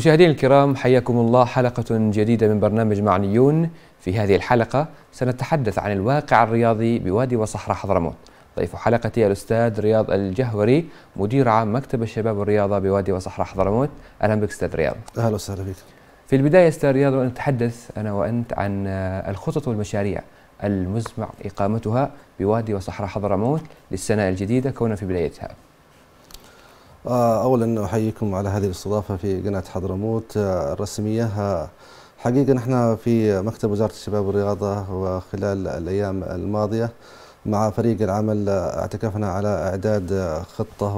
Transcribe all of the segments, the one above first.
مشاهدينا الكرام حياكم الله حلقة جديدة من برنامج معنيون في هذه الحلقة سنتحدث عن الواقع الرياضي بوادي وصحراء حضرموت ضيف حلقتي الأستاذ رياض الجهوري مدير عام مكتب الشباب والرياضة بوادي وصحراء حضرموت أهلا بك أستاذ رياض أهلا وسهلا بك في البداية أستاذ رياض نتحدث أنا وأنت عن الخطط والمشاريع المزمع إقامتها بوادي وصحراء حضرموت للسنة الجديدة كونها في بدايتها آه، اولا احييكم على هذه الاستضافه في قناه حضرموت آه، الرسميه آه، حقيقه نحن في مكتب وزاره الشباب والرياضه وخلال الايام الماضيه مع فريق العمل اعتكفنا على اعداد خطه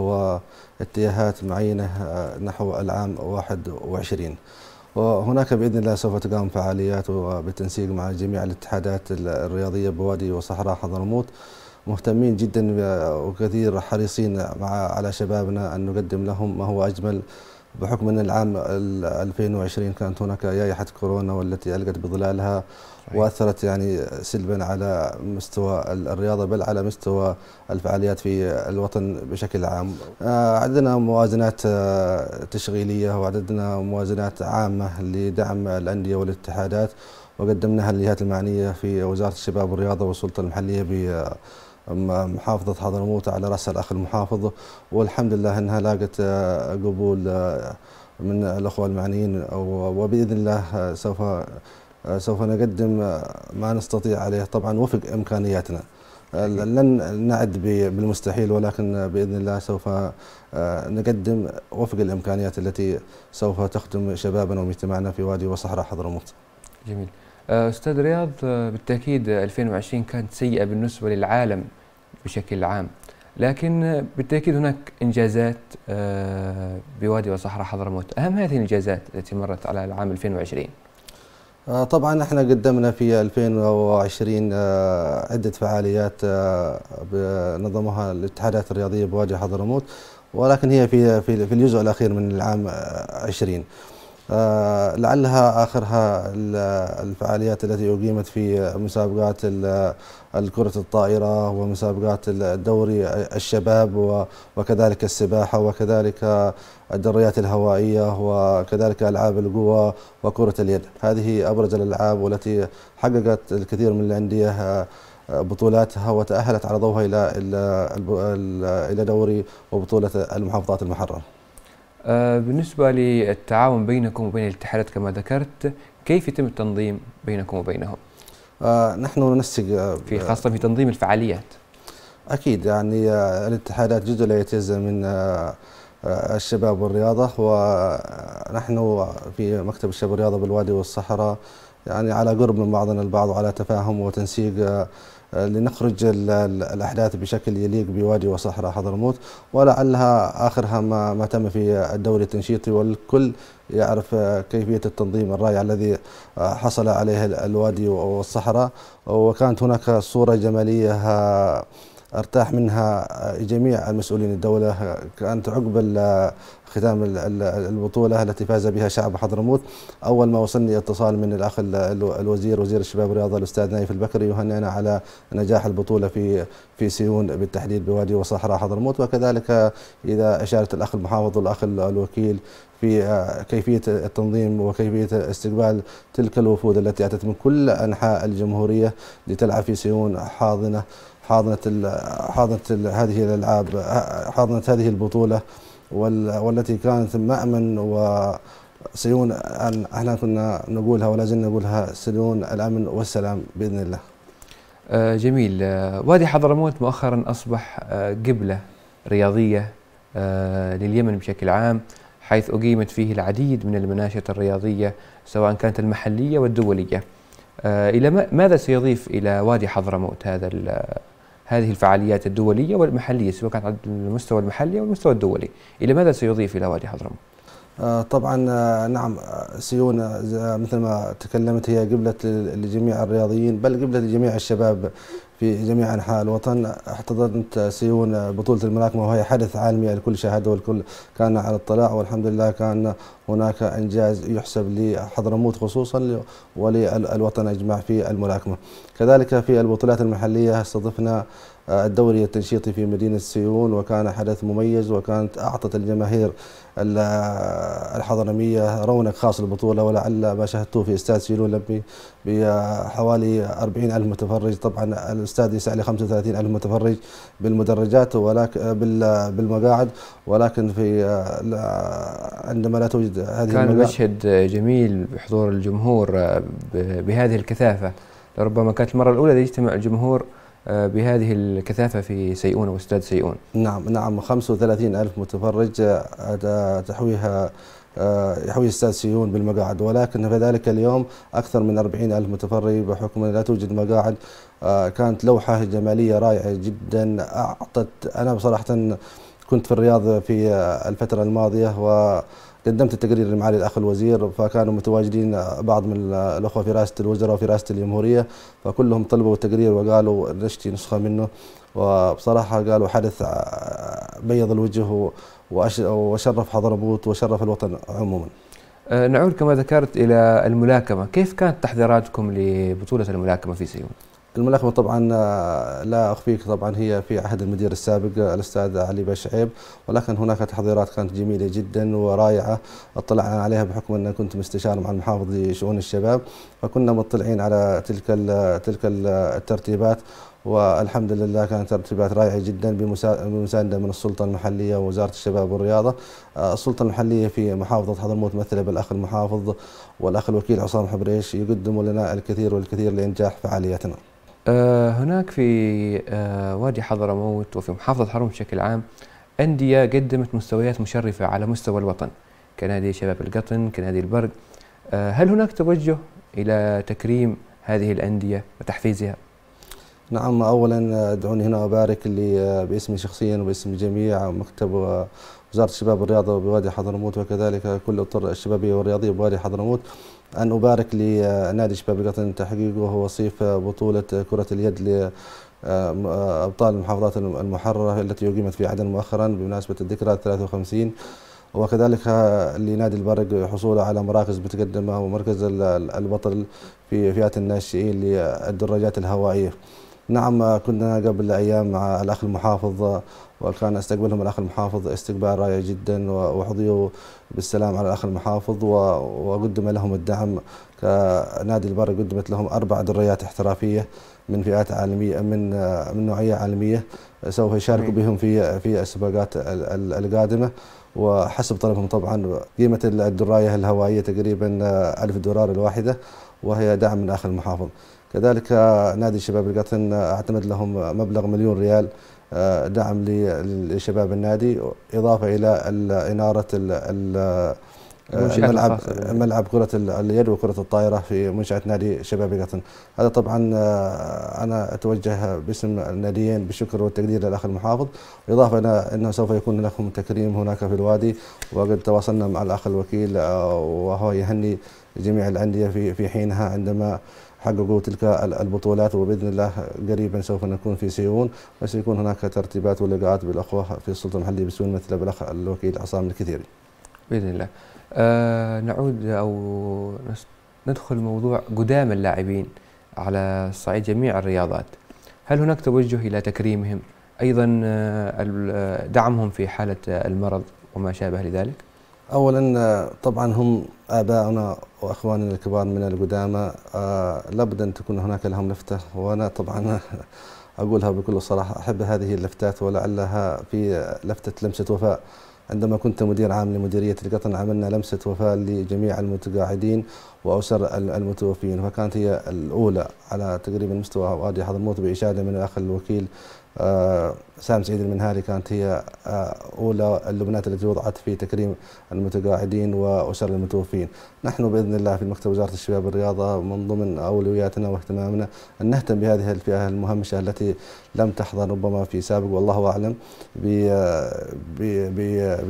واتجاهات معينه نحو العام 21 وهناك باذن الله سوف تقام فعاليات وبالتنسيق مع جميع الاتحادات الرياضيه بوادي وصحراء حضرموت مهتمين جدا وكثير حريصين مع على شبابنا أن نقدم لهم ما هو أجمل بحكم أن العام 2020 كانت هناك جائحة كورونا والتي ألقت بظلالها وأثرت يعني سلبا على مستوى الرياضة بل على مستوى الفعاليات في الوطن بشكل عام آه، عندنا موازنات آه، تشغيلية وعددنا موازنات عامة لدعم الأندية والاتحادات وقدمناها للجهات المعنية في وزارة الشباب والرياضة والسلطة المحلية محافظة حضرموت على رأس الأخ المحافظ والحمد لله أنها لاقت آه، قبول آه، من الأخوة المعنيين وبإذن الله آه، سوف سوف نقدم ما نستطيع عليه طبعا وفق إمكانياتنا لن نعد بالمستحيل ولكن باذن الله سوف نقدم وفق الامكانيات التي سوف تخدم شبابنا ومجتمعنا في وادي وصحراء حضرموت. جميل. آه، استاذ رياض آه، بالتاكيد 2020 كانت سيئه بالنسبه للعالم بشكل عام لكن آه، بالتاكيد هناك انجازات بوادي وصحراء حضرموت اهم هذه الانجازات التي مرت على العام 2020 طبعا احنا قدمنا في 2020 عده فعاليات نظمها الاتحادات الرياضيه بوادي حضرموت ولكن هي في في الجزء الاخير من العام 20 آه، لعلها آخرها الفعاليات التي أقيمت في مسابقات الكرة الطائرة ومسابقات الدوري الشباب وكذلك السباحة وكذلك الدريات الهوائية وكذلك ألعاب القوى وكرة اليد هذه أبرز الألعاب والتي حققت الكثير من الأندية آه، بطولاتها وتأهلت على ضوها إلى إلى دوري وبطولة المحافظات المحررة آه، بالنسبة للتعاون بينكم وبين الاتحادات كما ذكرت كيف يتم التنظيم بينكم وبينهم؟ آه، نحن ننسق آه، في خاصة في تنظيم الفعاليات أكيد يعني الاتحادات جزء لا يتجزأ من الشباب والرياضة ونحن في مكتب الشباب والرياضة بالوادي والصحراء يعني على قرب من بعضنا البعض وعلى تفاهم وتنسيق لنخرج الأحداث بشكل يليق بوادي وصحراء حضرموت ولعلها آخرها ما, ما تم في الدوري التنشيطي والكل يعرف كيفية التنظيم الرائع الذي حصل عليه الوادي والصحراء وكانت هناك صورة جمالية ارتاح منها آه، جميع المسؤولين الدولة كانت عقب آه، ختام البطولة التي فاز بها شعب حضرموت أول ما وصلني اتصال من الأخ الوزير وزير الشباب والرياضة الأستاذ نايف البكري يهنئنا على نجاح البطولة في في سيون بالتحديد بوادي وصحراء حضرموت وكذلك إذا أشارت الأخ المحافظ والأخ الوكيل في آه، كيفية التنظيم وكيفية استقبال تلك الوفود التي أتت من كل أنحاء الجمهورية لتلعب في سيون حاضنة حاضنه حاضنه هذه الالعاب حاضنه هذه البطوله والتي كانت مامن و سيون احنا كنا نقولها ولا زلنا نقولها سيون الامن والسلام باذن الله. آه، جميل آه، وادي حضرموت مؤخرا اصبح آه، قبله رياضيه لليمن بشكل عام حيث اقيمت فيه العديد من المناشط الرياضيه سواء كانت المحليه والدوليه. الى ماذا سيضيف الى وادي حضرموت هذا هذه الفعاليات الدولية والمحلية سواء كانت على المستوى المحلي أو المستوى الدولي إلى ماذا سيضيف إلى وادي حضرموت؟ آه، طبعا آه، نعم آه، سيون مثل ما تكلمت هي قبلة لجميع الرياضيين بل قبلة لجميع الشباب في جميع أنحاء الوطن احتضنت سيون بطولة الملاكمة وهي حدث عالمي الكل شاهده والكل كان على اطلاع والحمد لله كان هناك إنجاز يحسب لحضرموت خصوصا وللوطن أجمع في الملاكمة كذلك في البطولات المحلية استضفنا آه، الدوري التنشيطي في مدينة سيون وكان حدث مميز وكانت أعطت الجماهير آه، الحضرمية رونق خاص للبطولة ولعل ما شاهدته في استاد سيلون لبي بحوالي 40 ألف متفرج طبعا الاستاد يسع ل 35 ألف متفرج بالمدرجات ولكن بالمقاعد ولكن في آه، عندما لا توجد اكيد هذه كان المشهد مشهد جميل بحضور الجمهور آه، بهذه الكثافه لربما كانت المره الاولى يجتمع الجمهور آه، بهذه الكثافه في سيئون واستاد سيئون نعم نعم 35 الف متفرج آه، تحويها يحوي استاد سيون بالمقاعد ولكن في ذلك اليوم اكثر من 40 الف متفرج بحكم لا توجد مقاعد كانت لوحه جماليه رائعه جدا اعطت انا بصراحه كنت في الرياض في الفترة الماضية وقدمت التقرير لمعالي الأخ الوزير فكانوا متواجدين بعض من الأخوة في رئاسة الوزراء وفي رئاسة الجمهورية فكلهم طلبوا التقرير وقالوا نشتي نسخة منه وبصراحة قالوا حدث بيض الوجه وشرف حضرموت وشرف الوطن عموما أه، نعود كما ذكرت إلى الملاكمة كيف كانت تحذيراتكم لبطولة الملاكمة في سيون؟ الملاكمة طبعا آه، لا أخفيك طبعا هي في عهد المدير السابق آه، الأستاذ علي بشعيب ولكن هناك تحضيرات كانت جميلة جدا ورائعة اطلعنا عليها بحكم أن كنت مستشار مع المحافظ لشؤون الشباب فكنا مطلعين على تلك تلك الترتيبات والحمد لله كانت ترتيبات رائعه جدا بمسانده من السلطه المحليه ووزاره الشباب والرياضه. آه، السلطه المحليه في محافظه حضرموت ممثله بالاخ المحافظ والاخ الوكيل عصام حبريش يقدموا لنا الكثير والكثير لانجاح فعاليتنا. آه، هناك في آه، وادي حضرموت وفي محافظة حرم بشكل عام أندية قدمت مستويات مشرفة على مستوى الوطن كنادي شباب القطن كنادي البرق آه، هل هناك توجه إلى تكريم هذه الأندية وتحفيزها؟ نعم أولا دعوني هنا أبارك اللي باسمي شخصيا وباسم جميع مكتب وزارة الشباب والرياضة بوادي حضرموت وكذلك كل الأطر الشبابية والرياضية بوادي حضرموت أن أبارك لنادي شباب التحقيق تحقيقه وصيف بطولة كرة اليد لأبطال المحافظات المحررة التي أقيمت في عدن مؤخرا بمناسبة الذكرى 53 وكذلك لنادي البرق حصوله على مراكز متقدمة ومركز البطل في فئات الناشئين للدراجات الهوائية نعم كنا قبل أيام مع الأخ المحافظ وكان استقبلهم الأخ المحافظ استقبال رائع جدا وحظيوا بالسلام على الأخ المحافظ وقدم لهم الدعم كنادي البر قدمت لهم أربع دريات احترافية من فئات عالمية من من نوعية عالمية سوف يشاركوا نعم. بهم في في السباقات القادمة وحسب طلبهم طبعا قيمة الدراية الهوائية تقريبا ألف دولار الواحدة وهي دعم من أخ المحافظ كذلك نادي شباب القطن اعتمد لهم مبلغ مليون ريال آه، دعم لشباب النادي اضافه الى اناره آه، الملعب ملعب كرة اليد وكرة الطائرة في منشأة نادي شباب القطن هذا طبعا آه، أنا أتوجه باسم الناديين بالشكر والتقدير للأخ المحافظ إضافة إلى أنه سوف يكون لكم تكريم هناك في الوادي وقد تواصلنا مع الأخ الوكيل وهو يهني جميع الأندية في في حينها عندما حققوا تلك البطولات وباذن الله قريبا سوف نكون في سيئون وسيكون هناك ترتيبات ولقاءات بالاخوه في السلطه المحليه بسيون مثل بالاخ الوكيل عصام الكثيري. باذن الله. آه نعود او ندخل موضوع قدام اللاعبين على صعيد جميع الرياضات. هل هناك توجه الى تكريمهم؟ ايضا آه، آه، دعمهم في حاله المرض وما شابه لذلك؟ اولا طبعا هم اباؤنا واخواننا الكبار من القدامى آه، لابد ان تكون هناك لهم لفته وانا طبعا اقولها بكل صراحه احب هذه اللفتات ولعلها في لفته لمسه وفاء عندما كنت مدير عام لمديرية القطن عملنا لمسة وفاة لجميع المتقاعدين وأسر المتوفين فكانت هي الأولى على تقريبا مستوى وادي حضرموت بإشادة من الأخ الوكيل آه، سام سعيد المنهاري كانت هي آه، اولى اللبنات التي وضعت في تكريم المتقاعدين واسر المتوفين. نحن باذن الله في مكتب وزاره الشباب والرياضه من ضمن اولوياتنا واهتمامنا ان نهتم بهذه الفئه المهمشه التي لم تحظى ربما في سابق والله اعلم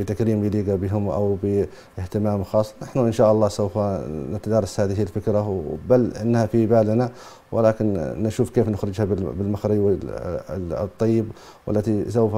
بتكريم يليق بهم او باهتمام خاص. نحن ان شاء الله سوف نتدارس هذه الفكره بل انها في بالنا ولكن نشوف كيف نخرجها بالمخرج الطيب والتي سوف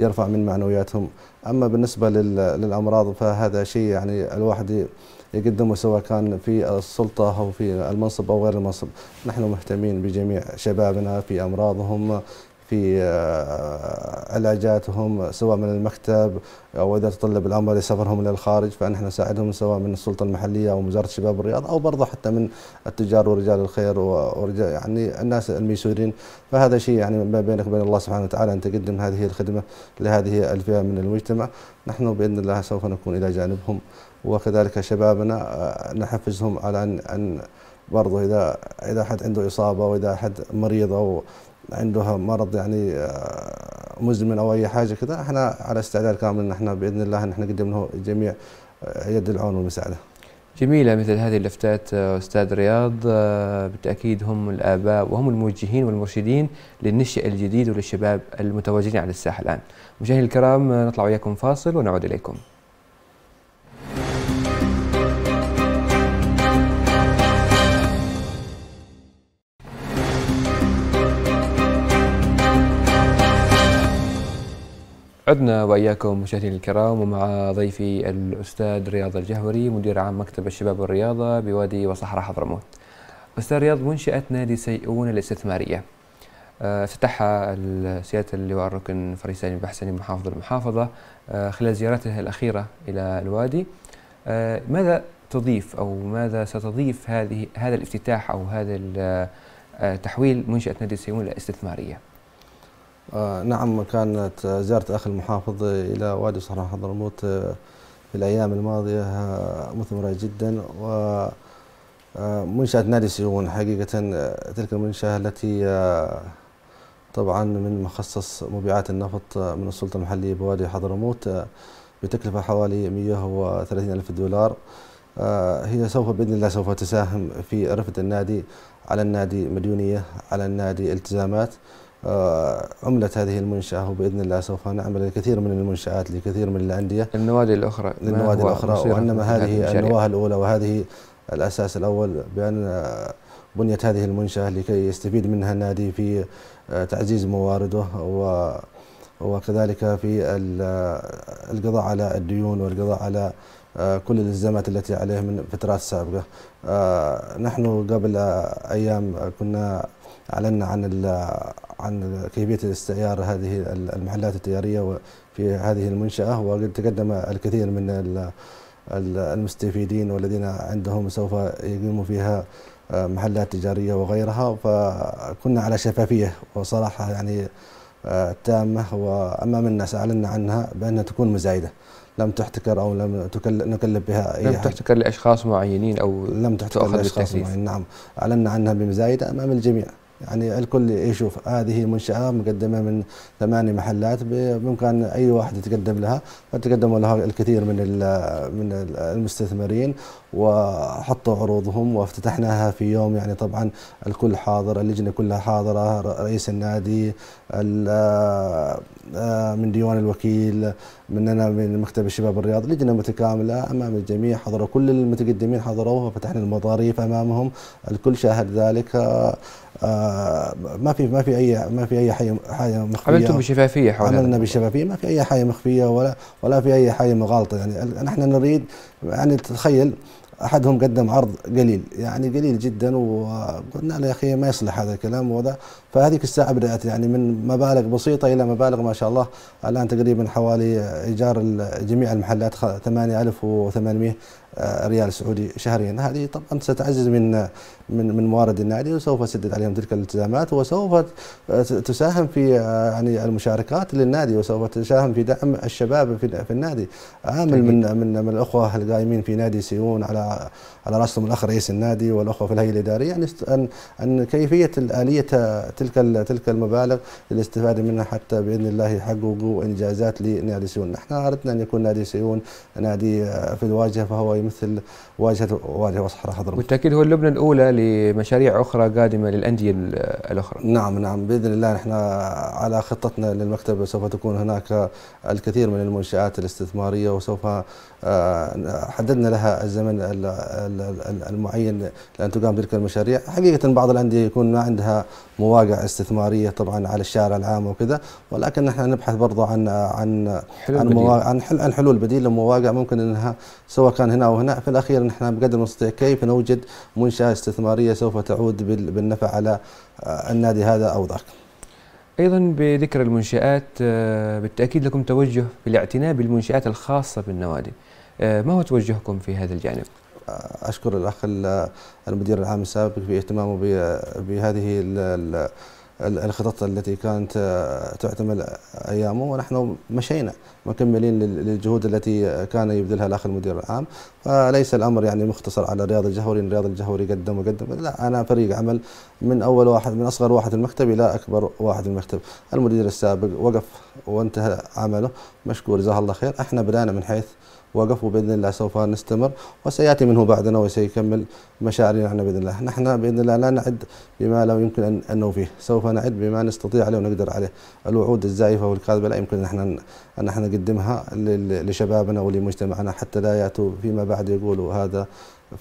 يرفع من معنوياتهم أما بالنسبة للأمراض فهذا شيء يعني الواحد يقدمه سواء كان في السلطة أو في المنصب أو غير المنصب نحن مهتمين بجميع شبابنا في أمراضهم في آه، علاجاتهم سواء من المكتب او اذا تطلب الامر لسفرهم الى الخارج فنحن نساعدهم سواء من السلطه المحليه او وزاره شباب الرياض او برضه حتى من التجار ورجال الخير ورجال يعني الناس الميسورين فهذا شيء يعني ما بينك وبين الله سبحانه وتعالى ان تقدم هذه الخدمه لهذه الفئه من المجتمع نحن باذن الله سوف نكون الى جانبهم وكذلك شبابنا آه، نحفزهم على ان برضه اذا اذا حد عنده اصابه واذا حد مريض او عندها مرض يعني آه، مزمن او اي حاجه كذا احنا على استعداد كامل ان احنا باذن الله ان احنا نقدم له جميع آه، يد العون والمساعده. جميله مثل هذه اللفتات آه، استاذ رياض بالتاكيد هم الاباء وهم الموجهين والمرشدين للنشئ الجديد وللشباب المتواجدين على الساحه الان. مشاهدينا الكرام نطلع وياكم فاصل ونعود اليكم. عدنا وإياكم مشاهدينا الكرام ومع ضيفي الأستاذ رياض الجهوري مدير عام مكتب الشباب والرياضة بوادي وصحراء حضرموت أستاذ رياض منشاه نادي سيئون الاستثمارية افتتحها آه، سيادة اللواء الركن فريساني بحسني محافظ المحافظة آه، خلال زيارته الأخيرة إلى الوادي آه، ماذا تضيف أو ماذا ستضيف هذه هذا الافتتاح أو هذا تحويل منشأة نادي سيئون الاستثمارية؟ آه، نعم كانت زيارة اخ المحافظ إلى وادي صحراء حضرموت آه، في الأيام الماضية آه، مثمرة جدا ومنشأة نادي سيون حقيقة تلك المنشأة التي طبعا من مخصص مبيعات النفط من السلطة المحلية بوادي حضرموت بتكلفة حوالي 130 ألف دولار هي سوف بإذن الله سوف تساهم في رفد النادي على النادي مديونية على النادي التزامات آه، عملة هذه المنشأة وبإذن الله سوف نعمل الكثير من المنشآت لكثير من الأندية للنوادي الأخرى للنوادي الأخرى وإنما هذه النواة الأولى وهذه الأساس الأول بأن آه، بنيت هذه المنشأة لكي يستفيد منها النادي في آه، تعزيز موارده و وكذلك في القضاء على الديون والقضاء على كل الالتزامات التي عليه من فترات سابقة نحن قبل أيام كنا اعلنا عن عن كيفيه استئيار هذه المحلات التجاريه في هذه المنشاه وقد تقدم الكثير من المستفيدين والذين عندهم سوف يقيموا فيها آه، محلات تجاريه وغيرها فكنا على شفافيه وصراحه يعني آه، تامه وامام الناس اعلنا عنها بانها تكون مزايده لم تحتكر او لم نكلف بها اي لم تحتكر لاشخاص معينين او لم تحتكر لاشخاص معينين نعم اعلنا عنها بمزايده امام الجميع يعني الكل يشوف هذه منشأة مقدمة من ثماني محلات بإمكان أي واحد يتقدم لها فتقدموا لها الكثير من من المستثمرين وحطوا عروضهم وافتتحناها في يوم يعني طبعا الكل حاضر اللجنه كلها حاضره رئيس النادي آه، آه، من ديوان الوكيل مننا من مكتب الشباب الرياض لجنه متكامله امام الجميع حضروا كل المتقدمين حضروا وفتحنا المظاريف امامهم الكل شاهد ذلك آه، ما في ما في اي ما في اي حاجه مخفيه عملتم بشفافيه حول عملنا بشفافيه ما في اي حاجه مخفيه ولا ولا في اي حاجه مغالطه يعني نحن نريد يعني تخيل احدهم قدم عرض قليل يعني قليل جدا وقلنا له يا اخي ما يصلح هذا الكلام وهذا فهذيك الساعه بدات يعني من مبالغ بسيطه الى مبالغ ما شاء الله الان تقريبا حوالي ايجار جميع المحلات 8800 ريال سعودي شهريا هذه طبعا ستعزز من من من موارد النادي وسوف تسدد عليهم تلك الالتزامات وسوف تساهم في يعني المشاركات للنادي وسوف تساهم في دعم الشباب في النادي عامل من من من الاخوه القائمين في نادي سيون على على راسهم الاخ رئيس النادي والاخوه في الهيئه الاداريه يعني ان ان, أن كيفيه الاليه تلك تلك المبالغ للاستفاده منها حتى باذن الله يحققوا انجازات لنادي سيون، نحن اردنا ان يكون نادي سيون نادي آه، في الواجهه فهو مثل واجهه واجهه وصحراء حضرموت. بالتاكيد هو اللبنه الاولى لمشاريع اخرى قادمه للانديه الاخرى. نعم نعم باذن الله نحن على خطتنا للمكتب سوف تكون هناك الكثير من المنشات الاستثماريه وسوف آه، حددنا لها الزمن المعين لان تقام تلك المشاريع، حقيقه بعض الانديه يكون ما عندها مواقع استثماريه طبعا على الشارع العام وكذا، ولكن نحن نبحث برضه عن آه، عن حلول عن, عن حلول بديله مواقع ممكن انها سواء كان هنا وهنا في الأخير نحن بقدر نستطيع كيف نوجد منشأة استثمارية سوف تعود بالنفع على آه، النادي هذا أو ذاك أيضا بذكر المنشآت آه، بالتأكيد لكم توجه في الاعتناء بالمنشآت الخاصة بالنوادي آه، ما هو توجهكم في هذا الجانب؟ اشكر الاخ المدير العام السابق في اهتمامه بهذه الخطط التي كانت آه، تعتمل ايامه ونحن مشينا مكملين للجهود التي كان يبذلها الاخ المدير العام فليس الامر يعني مختصر على رياض الجهوري ان رياض الجهوري قدم وقدم لا انا فريق عمل من اول واحد من اصغر واحد في المكتب الى اكبر واحد في المكتب المدير السابق وقف وانتهى عمله مشكور جزاه الله خير احنا بدانا من حيث وقفوا باذن الله سوف نستمر وسياتي منه بعدنا وسيكمل مشاعرنا احنا باذن الله، نحن باذن الله لا نعد بما لا يمكن ان نوفيه، سوف نعد بما نستطيع عليه ونقدر عليه، الوعود الزائفه والكاذبه لا يمكن ان احنا ان احنا نقدمها لشبابنا ولمجتمعنا حتى لا ياتوا فيما بعد يقولوا هذا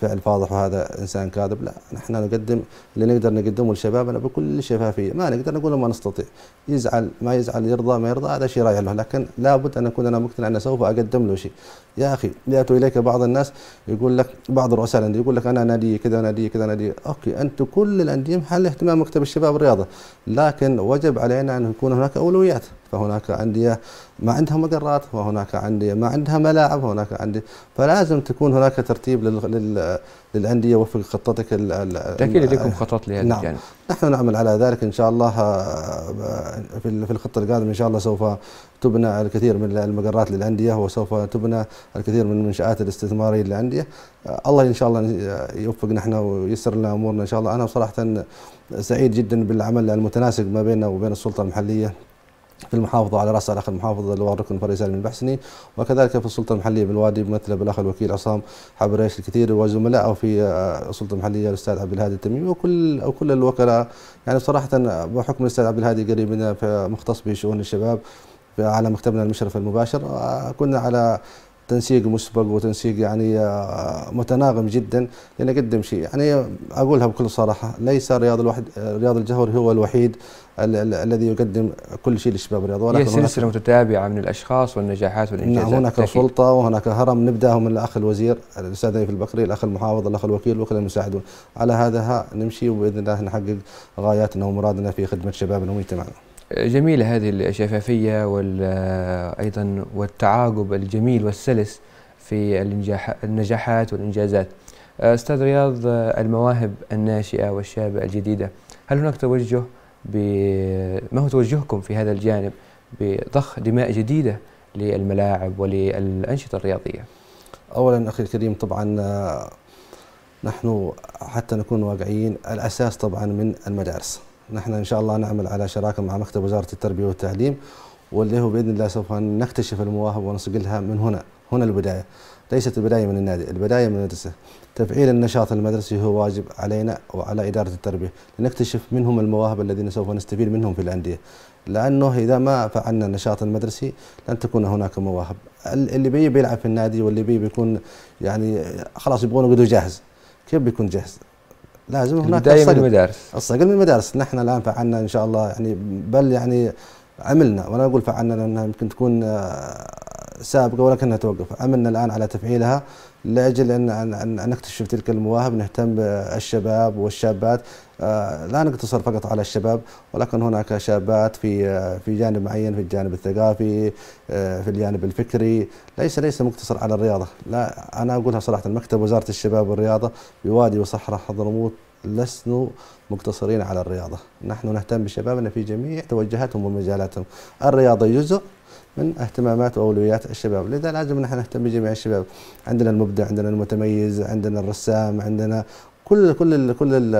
فعل فاضح وهذا انسان كاذب لا نحن نقدم اللي نقدر نقدمه لشبابنا بكل شفافيه ما نقدر نقول ما نستطيع يزعل ما يزعل يرضى ما يرضى هذا شيء رايح له لكن لابد ان اكون انا مقتنع ان سوف اقدم له شيء يا اخي ياتوا اليك بعض الناس يقول لك بعض رؤساء الانديه يقول لك انا نادي كذا نادي كذا نادي اوكي انتم كل الانديه محل اهتمام مكتب الشباب والرياضه لكن وجب علينا ان يكون هناك اولويات فهناك انديه ما عندها مقرات وهناك انديه ما عندها ملاعب وهناك انديه فلازم تكون هناك ترتيب لل... للانديه وفق خطتك بالتاكيد لديكم خطط لهذا نعم. الجانب نحن نعمل على ذلك ان شاء الله آه، في الخطه القادمه ان شاء الله سوف تبنى الكثير من المقرات للانديه وسوف تبنى الكثير من المنشات الاستثماريه للانديه الله ان شاء الله يوفقنا احنا ويسر لنا امورنا ان شاء الله انا بصراحه سعيد جدا بالعمل المتناسق ما بيننا وبين السلطه المحليه في المحافظة على رأس الأخ المحافظ اللواء الركن من البحسني وكذلك في السلطة المحلية بالوادي ممثلة بالأخ الوكيل عصام حبريش الكثير وزملائه في السلطة المحلية الأستاذ عبد الهادي التميمي وكل وكل الوكلاء يعني صراحة بحكم الأستاذ عبد الهادي قريب منا مختص بشؤون الشباب على مكتبنا المشرف المباشر كنا على تنسيق مسبق وتنسيق يعني آه، متناغم جدا لنقدم شيء يعني اقولها بكل صراحه ليس رياض الواحد رياض الجهور هو الوحيد ال ال الذي يقدم كل شيء للشباب الرياض ولكن هي سلسله متتابعه من الاشخاص والنجاحات والانجازات نعم هناك سلطه وهناك هرم نبداهم من الاخ الوزير الاستاذ نايف البقري الاخ المحافظ الاخ الوكيل وكل المساعدون على هذا نمشي وباذن الله نحقق غاياتنا ومرادنا في خدمه شبابنا ومجتمعنا جميلة هذه الشفافية وأيضا والتعاقب الجميل والسلس في النجاحات والإنجازات أستاذ رياض المواهب الناشئة والشابة الجديدة هل هناك توجه ما هو توجهكم في هذا الجانب بضخ دماء جديدة للملاعب وللأنشطة الرياضية أولا أخي الكريم طبعا نحن حتى نكون واقعيين الأساس طبعا من المدارس نحن ان شاء الله نعمل على شراكه مع مكتب وزاره التربيه والتعليم واللي هو باذن الله سوف نكتشف المواهب ونصقلها من هنا هنا البدايه ليست البدايه من النادي البدايه من المدرسه تفعيل النشاط المدرسي هو واجب علينا وعلى اداره التربيه لنكتشف منهم المواهب الذين سوف نستفيد منهم في الانديه لانه اذا ما فعلنا النشاط المدرسي لن تكون هناك مواهب اللي بي بيلعب في النادي واللي بي بيكون يعني خلاص يبغون يقعدوا جاهز كيف بيكون جاهز لازم هناك بداية من المدارس الصقل من المدارس نحن الان فعلنا ان شاء الله يعني بل يعني عملنا وانا اقول فعلنا لانها يمكن تكون آه، سابقه ولكنها توقف عملنا الان على تفعيلها لاجل ان أن نكتشف تلك المواهب نهتم بالشباب والشابات آه، لا نقتصر فقط على الشباب ولكن هناك شابات في آه، في جانب معين في الجانب الثقافي آه، في الجانب الفكري ليس ليس مقتصر على الرياضه لا انا اقولها صراحه مكتب وزاره الشباب والرياضه بوادي وصحراء حضرموت لسنا مقتصرين على الرياضه نحن نهتم بشبابنا في جميع توجهاتهم ومجالاتهم الرياضه جزء من اهتمامات واولويات الشباب، لذا لازم نحن نهتم بجميع الشباب، عندنا المبدع، عندنا المتميز، عندنا الرسام، عندنا كل كل كل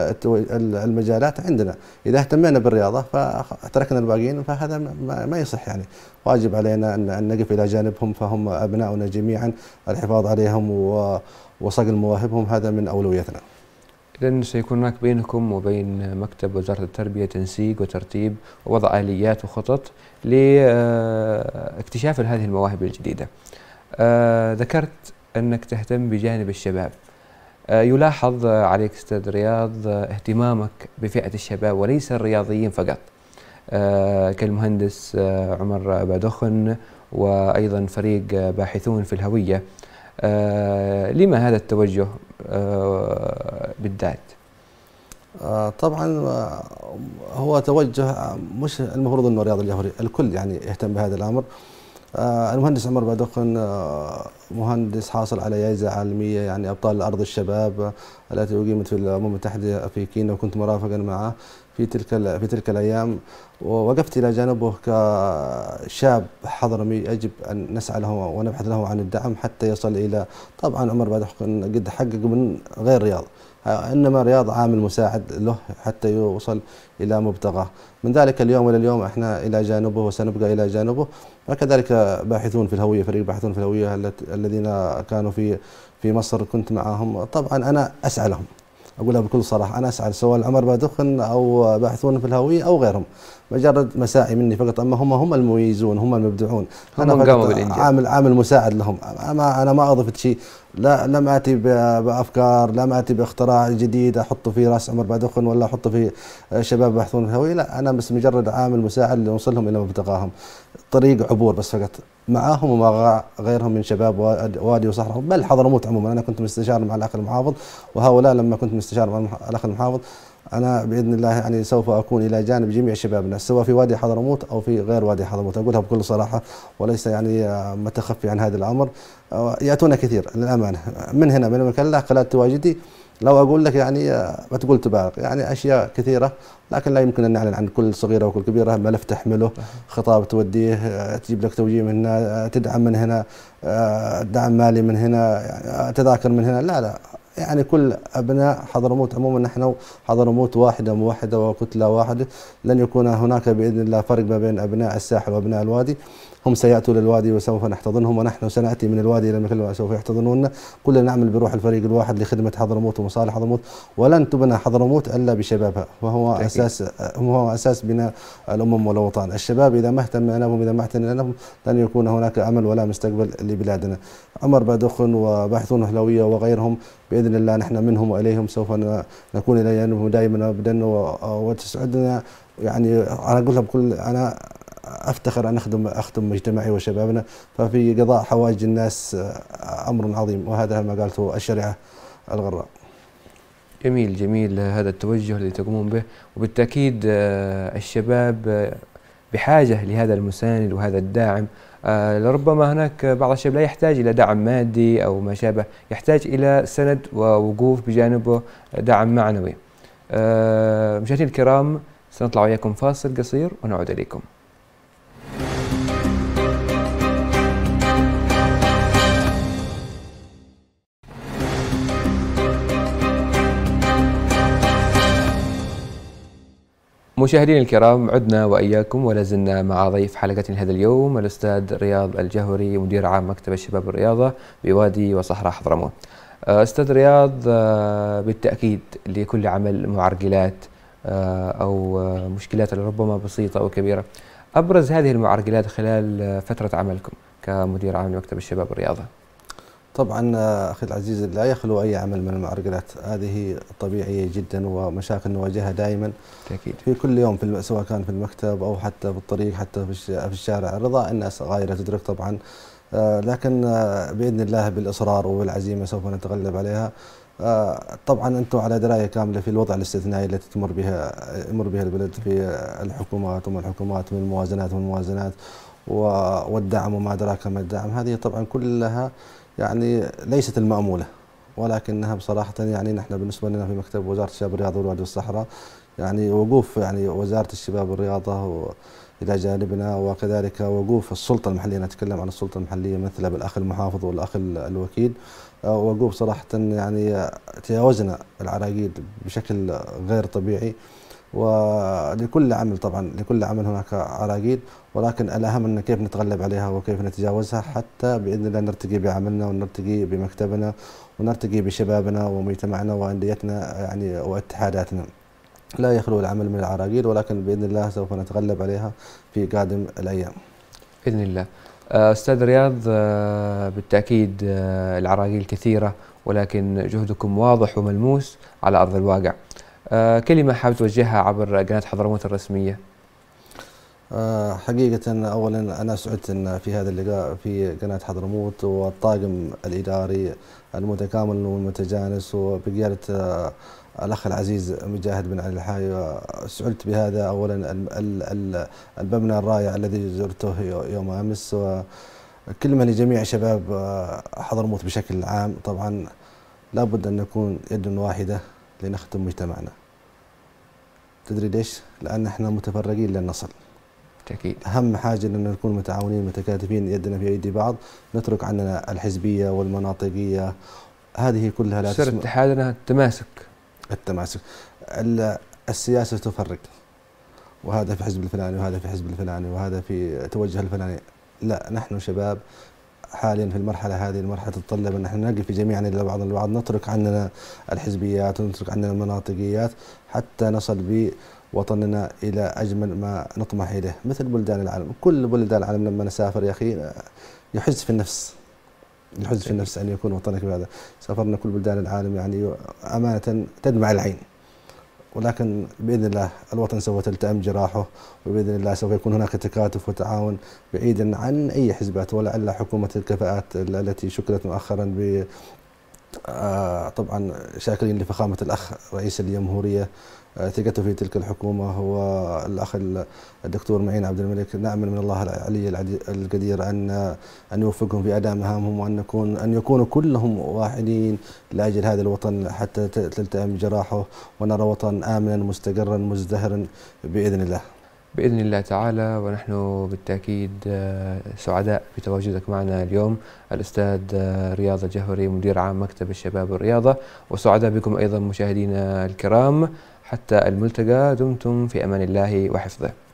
المجالات عندنا اذا اهتمينا بالرياضه فتركنا الباقيين فهذا ما يصح يعني واجب علينا ان نقف الى جانبهم فهم ابناؤنا جميعا الحفاظ عليهم وصقل مواهبهم هذا من اولوياتنا. إذا سيكون هناك بينكم وبين مكتب وزارة التربية تنسيق وترتيب ووضع آليات وخطط لاكتشاف آه، هذه المواهب الجديدة. آه، ذكرت أنك تهتم بجانب الشباب آه، يلاحظ عليك استاذ رياض اهتمامك بفئه الشباب وليس الرياضيين فقط آه، كالمهندس آه، عمر بادخن وايضا فريق باحثون في الهويه لما هذا التوجه بالذات؟ طبعا هو توجه مش المفروض انه الرياضي الكل يعني يهتم بهذا الامر آه، المهندس عمر بادخن آه، مهندس حاصل على جائزة عالمية يعني أبطال الأرض الشباب آه، التي أقيمت في الأمم المتحدة في كينا وكنت مرافقا معه في تلك في تلك الأيام ووقفت إلى جانبه كشاب حضرمي يجب أن نسعى له ونبحث له عن الدعم حتى يصل إلى طبعا عمر بادخن قد حقق من غير رياض إنما رياض عامل مساعد له حتى يوصل إلى مبتغاه من ذلك اليوم إلى اليوم إحنا إلى جانبه وسنبقى إلى جانبه وكذلك باحثون في الهوية فريق باحثون في الهوية الذين كانوا في في مصر كنت معهم طبعا أنا أسعى لهم أقولها بكل صراحة أنا أسعى سواء عمر بادخن أو باحثون في الهوية أو غيرهم مجرد مساعي مني فقط أما هم هم المميزون هم المبدعون هم أنا عامل عامل مساعد لهم أنا ما أضفت شيء لا لم اتي بافكار لم اتي باختراع جديد احطه في راس عمر بادخن ولا احطه في شباب بحثون الهويه لا انا بس مجرد عامل مساعد لنوصلهم الى مبتغاهم طريق عبور بس فقط معاهم ومع غيرهم من شباب وادي وصحراء بل حضرموت عموما انا كنت مستشار مع الاخ المحافظ وهؤلاء لما كنت مستشار مع الاخ المحافظ انا باذن الله يعني سوف اكون الى جانب جميع شبابنا سواء في وادي حضرموت او في غير وادي حضرموت اقولها بكل صراحه وليس يعني آه، متخفي عن هذا الامر آه، ياتون كثير للامانه من هنا من المكان الله خلال تواجدي لو اقول لك يعني آه، ما تقول تبالغ يعني اشياء كثيره لكن لا يمكن ان نعلن عن كل صغيره وكل كبيره ملف تحمله خطاب توديه تجيب لك توجيه من هنا تدعم من هنا دعم مالي من هنا تذاكر من هنا لا لا يعني كل أبناء حضرموت عموما نحن حضرموت واحدة موحدة وكتلة واحدة لن يكون هناك بإذن الله فرق ما بين أبناء الساحل وأبناء الوادي هم سيأتوا للوادي وسوف نحتضنهم ونحن سنأتي من الوادي إلى المكان وسوف يحتضنوننا كلنا نعمل بروح الفريق الواحد لخدمة حضرموت ومصالح حضرموت ولن تبنى حضرموت إلا بشبابها وهو أساس وهو أساس بناء الأمم والأوطان الشباب إذا ما اهتمنا بهم إذا ما اهتمنا لهم لن يكون هناك أمل ولا مستقبل لبلادنا عمر بادخن وباحثون أهلوية وغيرهم بإذن الله نحن منهم وإليهم سوف نكون إليهم دائما أبدا وتسعدنا يعني أنا أقولها بكل أنا افتخر ان اخدم اخدم مجتمعي وشبابنا ففي قضاء حوائج الناس آه، امر عظيم وهذا ما قالته الشريعه الغراء. جميل جميل آه، هذا التوجه الذي تقومون به وبالتاكيد آه، الشباب بحاجه لهذا المساند وهذا الداعم لربما هناك بعض الشباب لا يحتاج الى دعم مادي او ما شابه يحتاج الى سند ووقوف بجانبه دعم معنوي. مشاهدينا الكرام سنطلع وياكم فاصل قصير ونعود اليكم. مشاهدينا الكرام عدنا واياكم ولازلنا مع ضيف حلقتنا هذا اليوم الاستاذ رياض الجهوري مدير عام مكتب الشباب والرياضه بوادي وصحراء حضرموت. آه، استاذ رياض آه، بالتاكيد لكل عمل معرقلات آه، او مشكلات ربما بسيطه او كبيره. ابرز هذه المعرقلات خلال فتره عملكم كمدير عام لمكتب الشباب والرياضه. طبعا اخي العزيز لا يخلو اي عمل من المعرقلات هذه طبيعيه جدا ومشاكل نواجهها دائما تأكيد. في كل يوم في سواء كان في المكتب او حتى في الطريق حتى في الشارع رضا الناس غايه تدرك طبعا آه، لكن آه، باذن الله بالاصرار وبالعزيمه سوف نتغلب عليها آه، طبعا انتم على درايه كامله في الوضع الاستثنائي التي تمر بها يمر بها البلد في الحكومات وما الحكومات من موازنات ومن موازنات والدعم وما ادراك ما الدعم هذه طبعا كلها يعني ليست المأمولة ولكنها بصراحة يعني نحن بالنسبة لنا في مكتب وزارة الشباب الرياضة والوادي والصحراء يعني وقوف يعني وزارة الشباب والرياضة إلى جانبنا وكذلك وقوف السلطة المحلية نتكلم عن السلطة المحلية مثل بالأخ المحافظ والأخ الوكيل آه، وقوف صراحة يعني تجاوزنا العراقيل بشكل غير طبيعي ولكل عمل طبعا لكل عمل هناك عراقيل ولكن الأهم أن كيف نتغلب عليها وكيف نتجاوزها حتى بإذن الله نرتقي بعملنا ونرتقي بمكتبنا ونرتقي بشبابنا ومجتمعنا وأنديتنا يعني واتحاداتنا لا يخلو العمل من العراقيل ولكن بإذن الله سوف نتغلب عليها في قادم الأيام بإذن الله آه، أستاذ رياض آه، بالتأكيد آه، العراقيل كثيرة ولكن جهدكم واضح وملموس على أرض الواقع آه، كلمه حاب توجهها عبر قناه حضرموت الرسميه آه، حقيقة أولا أنا سعدت أن في هذا اللقاء في قناة حضرموت والطاقم الإداري المتكامل والمتجانس وبقيادة آه، الأخ العزيز مجاهد بن علي الحاي سعدت بهذا أولا المبنى الرائع الذي زرته يوم أمس وكلمة لجميع شباب حضرموت بشكل عام طبعا لابد أن نكون يد واحدة لنخدم مجتمعنا تدري ليش؟ لأن احنا متفرقين لن نصل أكيد أهم حاجة أن نكون متعاونين متكاتفين يدنا في أيدي بعض نترك عننا الحزبية والمناطقية هذه كلها لا سر اتحادنا التماسك التماسك السياسة تفرق وهذا في حزب الفلاني وهذا في حزب الفلاني وهذا في توجه الفلاني لا نحن شباب حاليا في المرحلة هذه المرحلة تتطلب أن احنا نقف جميعا إلى بعضنا البعض نترك عننا الحزبيات ونترك عننا المناطقيات حتى نصل بوطننا إلى أجمل ما نطمح إليه مثل بلدان العالم كل بلدان العالم لما نسافر يا أخي يحز في النفس يحز في النفس أن يكون وطنك بهذا سافرنا كل بلدان العالم يعني أمانة تدمع العين ولكن باذن الله الوطن سوف تلتئم جراحه وباذن الله سوف يكون هناك تكاتف وتعاون بعيدا عن اي حزبات ولعل حكومه الكفاءات التي شكلت مؤخرا ب آه، طبعا شاكرين لفخامة الأخ رئيس الجمهورية آه، ثقته في تلك الحكومة هو الأخ الدكتور معين عبد الملك نأمل من الله العلي القدير أن أن يوفقهم في أداء مهامهم وأن نكون أن يكونوا كلهم واحدين لأجل هذا الوطن حتى تلتئم جراحه ونرى وطن آمنا مستقرا مزدهرا بإذن الله باذن الله تعالى ونحن بالتاكيد آه، سعداء بتواجدك معنا اليوم الاستاذ آه، رياض الجهوري مدير عام مكتب الشباب والرياضه وسعداء بكم ايضا مشاهدينا الكرام حتى الملتقى دمتم في امان الله وحفظه